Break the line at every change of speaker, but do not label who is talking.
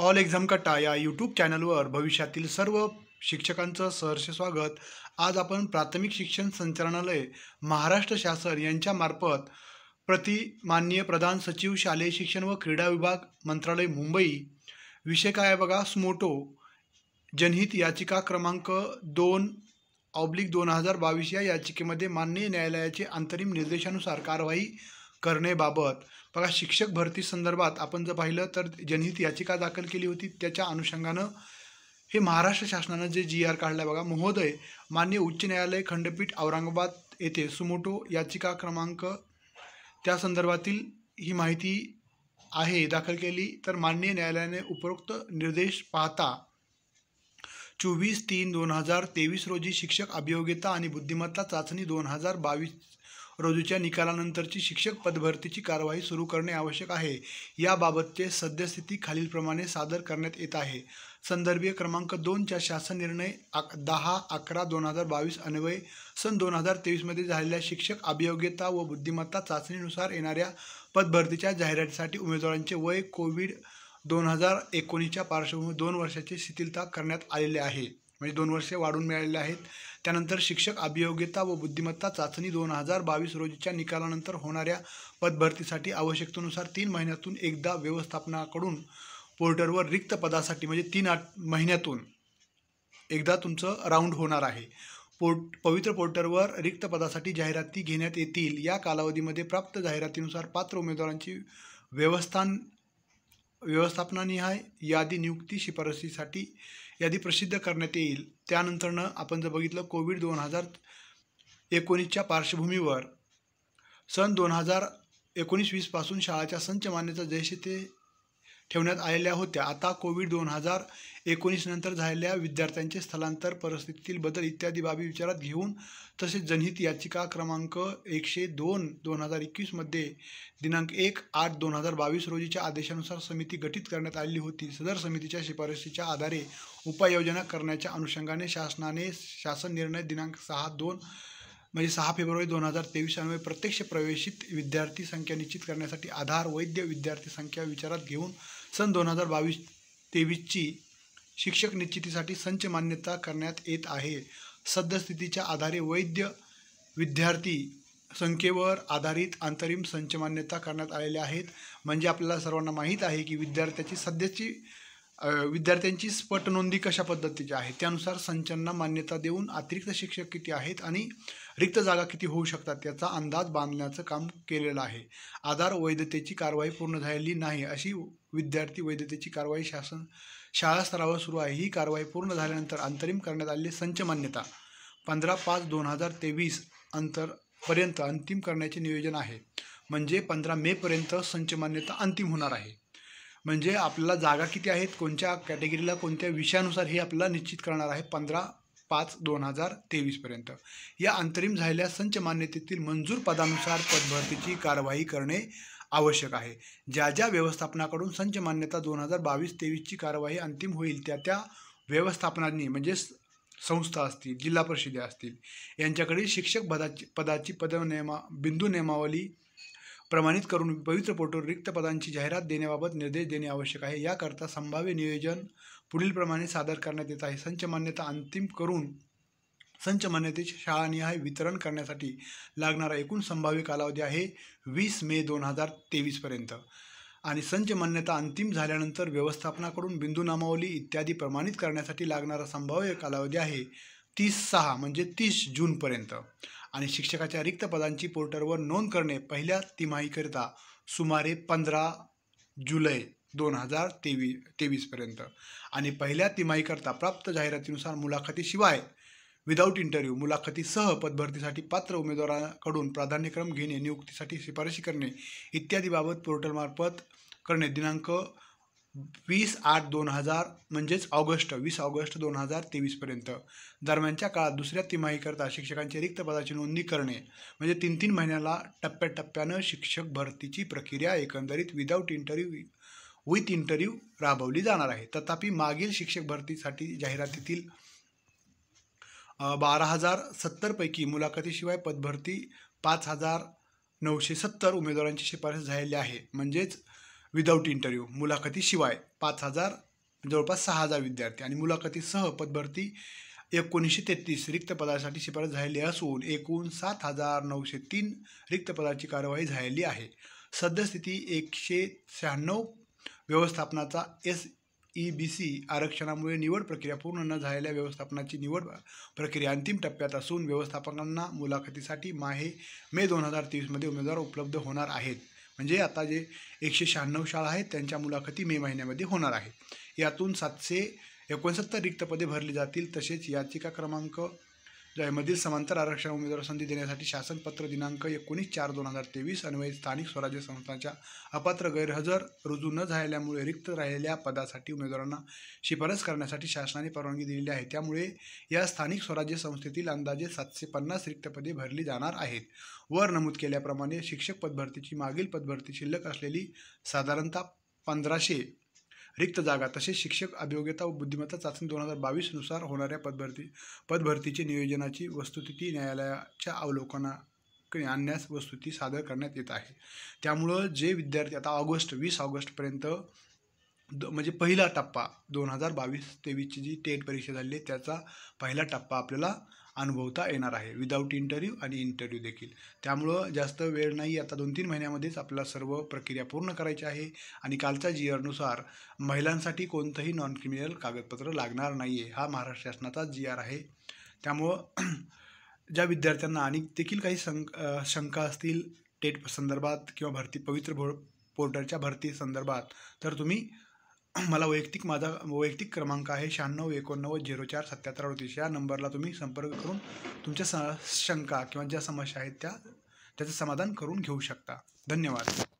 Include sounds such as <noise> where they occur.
all exam कट्टा या YouTube चॅनलवर भविष्यातील सर्व शिक्षकांचं सहर्ष स्वागत आज आपण प्राथमिक शिक्षण संचालनालय महाराष्ट्र शासन यांच्यामार्फत प्रति माननीय प्रधान सचिव शालेय शिक्षण व क्रीडा विभाग मंत्रालय मुंबई विषय काय बघा स्मोटो जनहित याचिका क्रमांक दोन ऑब्लिक दोन हजार बावीस या याचिकेमध्ये माननीय न्यायालयाचे अंतरिम निर्देशानुसार कारवाई करणेबाबत बघा शिक्षक भरती संदर्भात आपण जर पाहिलं तर जनहित याचिका दाखल केली होती त्याच्या अनुषंगानं हे महाराष्ट्र शासनानं जे जी आर काढलं आहे बघा महोदय मान्य उच्च न्यायालय खंडपीठ औरंगाबाद येथे सुमोटो याचिका क्रमांक त्या संदर्भातील ही माहिती आहे दाखल केली तर मान्य न्यायालयाने उपरोक्त निर्देश पाहता चोवीस तीन दोन हजार तेवीस रोजी शिक्षक अभियोग्यता आणि बुद्धिमत्ता चाचणी दोन हजार बावीस रोजीच्या निकालानंतरची शिक्षक पदभरतीची कारवाई सुरू करणे आवश्यक आहे याबाबतचे सद्यस्थिती खालीलप्रमाणे सादर करण्यात येत आहे संदर्भीय क्रमांक दोनच्या शासन निर्णय आक दहा अकरा दोन हजार बावीस अन्वय सन दोन हजार तेवीसमध्ये झालेल्या शिक्षक अभियोग्यता व बुद्धिमत्ता चाचणीनुसार येणाऱ्या पदभरतीच्या जाहिरातीसाठी उमेदवारांचे वय कोविड दोन हजार एकोणीसच्या पार्श्वभूमीवर दोन वर्षाची शिथिलता करण्यात आलेली आहे म्हणजे दोन वर्षे वाढून मिळालेले आहेत त्यानंतर शिक्षक अभियोग्यता व बुद्धिमत्ता चाचणी दोन हजार बावीस रोजीच्या निकालानंतर होणाऱ्या पदभरतीसाठी आवश्यकतेनुसार तीन महिन्यातून एकदा व्यवस्थापनाकडून पोर्टरवर रिक्त पदासाठी म्हणजे तीन आठ महिन्यातून एकदा तुमचं राऊंड होणार आहे पोर्ट पवित्र पोर्टरवर रिक्त पदासाठी जाहिराती घेण्यात येतील या कालावधीमध्ये प्राप्त जाहिरातीनुसार पात्र उमेदवारांची व्यवस्थान व्यवस्थापनानिहाय यादी नियुक्ती शिफारसीसाठी यादी प्रसिद्ध करण्यात येईल त्यानंतरनं आपण जर बघितलं कोविड दोन हजार एकोणीसच्या पार्श्वभूमीवर सन दोन हजार एकोणीस वीसपासून शाळाच्या संच मान्यता जैसे ते ठेवण्यात आलेल्या होत्या आता कोविड दोन हजार एकोणीस नंतर झालेल्या विद्यार्थ्यांचे स्थलांतर परिस्थितीतील बदल इत्यादी बाबी विचारात घेऊन तसेच जनहित याचिका क्रमांक एकशे दोन दोन हजार एकवीसमध्ये दिनांक एक आठ दोन हजार बावीस रोजीच्या आदेशानुसार समिती गठीत करण्यात आलेली होती सदर समितीच्या शिफारशीच्या आधारे उपाययोजना करण्याच्या अनुषंगाने शासनाने शासन निर्णय दिनांक सहा दोन म्हणजे सहा फेब्रुवारी दोन हजार तेवीस अन्वये प्रत्यक्ष प्रवेशित विद्यार्थी संख्या निश्चित करण्यासाठी आधार वैद्य विद्यार्थी संख्या विचारात घेऊन सन दोन हजार बावीस तेवीसची शिक्षक निश्चितीसाठी संच मान्यता करण्यात येत आहे सद्यस्थितीच्या आधारे वैद्य विद्यार्थी संख्येवर आधारित अंतरिम संच मान्यता करण्यात आलेल्या आहेत म्हणजे आपल्याला सर्वांना माहीत आहे की विद्यार्थ्याची सध्याची विद्यार्थ्यांची स्पट नोंदी कशा पद्धतीची आहे त्यानुसार संचांना मान्यता देऊन अतिरिक्त शिक्षक किती आहेत आणि रिक्त जागा किती होऊ शकतात त्याचा अंदाज बांधण्याचं काम केलेलं आहे आधार वैधतेची कारवाई पूर्ण झालेली नाही अशी विद्यार्थी वैधतेची कारवाई शासन शाळा स्तरावर सुरू आहे ही कारवाई पूर्ण झाल्यानंतर अंतरिम करण्यात आलेली संच मान्यता पंधरा पाच दोन हजार तेवीस अंतरपर्यंत अंतिम करण्याचे नियोजन आहे म्हणजे पंधरा मेपर्यंत संच मान्यता अंतिम होणार आहे म्हणजे आपल्याला जागा किती आहेत कोणत्या कॅटेगरीला कोणत्या विषयानुसार हे आपल्याला निश्चित करणार आहे पंधरा पाच दोन हजार तेवीसपर्यंत या अंतरिम झालेल्या संच मान्यतेतील मंजूर पदानुसार पदभरतीची कारवाई करणे आवश्यक आहे ज्या ज्या व्यवस्थापनाकडून संच मान्यता दोन हजार बावीस तेवीसची कारवाई अंतिम होईल त्या त्या व्यवस्थापनांनी म्हणजेच संस्था असतील जिल्हा परिषदे असतील यांच्याकडे शिक्षक पदाची पदाची पदनियमा बिंदू नेमावली प्रमाणित करून पवित्र पोटवर रिक्त पदांची जाहिरात देण्याबाबत निर्देश देणे आवश्यक आहे याकरता संभाव्य नियोजन पुढीलप्रमाणे सादर करण्यात येत आहे संच मान्यता अंतिम करून संच मान्यतेचे शाळानिहाय वितरण करण्यासाठी लागणारा एकूण संभाव्य कालावधी आहे वीस मे दोन हजार तेवीसपर्यंत आणि संच मान्यता अंतिम झाल्यानंतर व्यवस्थापनाकडून बिंदू नामावली इत्यादी प्रमाणित करण्यासाठी लागणारा संभाव्य कालावधी आहे तीस सहा म्हणजे तीस जूनपर्यंत आणि शिक्षकाच्या रिक्त पदांची पोर्टलवर नोंद करणे पहिल्या तिमाहीकरिता सुमारे पंधरा जुलै दोन हजार तेवी तेवीसपर्यंत आणि पहिल्या तिमाहीकरता प्राप्त जाहिरातीनुसार मुलाखतीशिवाय विदाऊट इंटरव्ह्यू मुलाखतीसह पदभरतीसाठी पात्र उमेदवारांकडून प्राधान्यक्रम घेणे नियुक्तीसाठी शिफारशी करणे इत्यादीबाबत पोर्टलमार्फत करणे दिनांक वीस आठ दोन हजार म्हणजेच ऑगस्ट वीस ऑगस्ट दोन हजार तेवीसपर्यंत दरम्यानच्या काळात दुसऱ्या तिमाहीकरता शिक्षकांची रिक्त पदाची नोंदणी करणे म्हणजे तीन तीन महिन्याला टप्प्याटप्प्यानं शिक्षक भरतीची प्रक्रिया एकंदरीत विदाऊट इंटरव्ह्यू विथ इंटरव्ह्यू राबवली जाणार आहे तथापि मागील शिक्षक भरतीसाठी जाहिरातीतील बारा हजार सत्तरपैकी मुलाखतीशिवाय पदभरती पाच हजार नऊशे सत्तर उमेदवारांची शिफारस झालेली आहे म्हणजेच विदाऊट इंटरव्ह्यू मुलाखतीशिवाय पाच हजार जवळपास सहा हजार विद्यार्थी आणि मुलाखतीसह पदभरती एकोणीसशे तेहतीस रिक्त पदासाठी शिफारस झालेली असून एकूण सात हजार नऊशे तीन रिक्त पदाची कारवाई झालेली आहे सद्यस्थिती एकशे शहाण्णव व्यवस्थापनाचा एस ई बी सी आरक्षणामुळे निवड प्रक्रिया पूर्ण न झालेल्या व्यवस्थापनाची निवड प्रक्रिया अंतिम टप्प्यात असून व्यवस्थापकांना मुलाखतीसाठी माहे मे दोन हजार तेवीसमध्ये उमेदवार उपलब्ध होणार आहेत म्हणजे आता जे एकशे शहाण्णव शाळा आहेत त्यांच्या मुलाखती मे महिन्यामध्ये होणार आहेत यातून सातशे एकोणसत्तर पदे भरली जातील तसेच याचिका क्रमांक जयमधील समांतर आरक्षण उमेदवार संधी देण्यासाठी शासनपत्र दिनांक एकोणीस चार दोन हजार तेवीस अन्वये स्थानिक स्वराज्य संस्थांच्या अपात्र गैरहजर रुजू न झाल्यामुळे रिक्त राहिलेल्या पदासाठी उमेदवारांना शिफारस करण्यासाठी शासनाने परवानगी दिलेली आहे त्यामुळे या स्थानिक स्वराज्य संस्थेतील अंदाजे सातशे पन्नास रिक्त पदे भरली जाणार आहेत वर नमूद केल्याप्रमाणे शिक्षक पदभरतीची मागील पदभरती शिल्लक असलेली साधारणतः पंधराशे रिक्त जागा तसेच शिक्षक अभियोग्यता व बुद्धिमत्ता चाचणी दोन हजार बावीसनुसार होणाऱ्या पदभरती पदभरतीचे नियोजनाची वस्तुस्थिती न्यायालयाच्या अवलोकना आणण्यास वस्तुती सादर करण्यात येत आहे त्यामुळं जे विद्यार्थी आता ऑगस्ट वीस ऑगस्टपर्यंत द म्हणजे पहिला टप्पा दोन हजार बावीस तेवीसची जी टेट परीक्षा झाली आहे त्याचा पहिला टप्पा आपल्याला अनुभवता येणार आहे विदाऊट इंटरव्ह्यू आणि इंटरव्ह्यू देखील त्यामुळं जास्त वेळ नाही आता दोन तीन महिन्यामध्येच आपल्याला सर्व प्रक्रिया पूर्ण करायची आहे आणि कालच्या जी आरनुसार महिलांसाठी कोणतंही नॉन क्रिमिनल कागदपत्र लागणार नाही आहे हा महाराष्ट्र शासनाचा जी आर आहे त्यामुळं <clears throat> ज्या विद्यार्थ्यांना आणि देखील काही सं शंका असतील टेट संदर्भात किंवा भरती पवित्र भो पोर्टलच्या भरती संदर्भात तर तुम्ही <clears throat> मला वैयक्तिक माझा वैयक्तिक क्रमांक आहे शहाण्णव एकोणनव्वद झिरो चार सत्याहत्तर अडतीस या नंबरला तुम्ही संपर्क करून तुमच्या स शंका किंवा ज्या समस्या आहेत त्या त्याचं समाधान करून घेऊ शकता धन्यवाद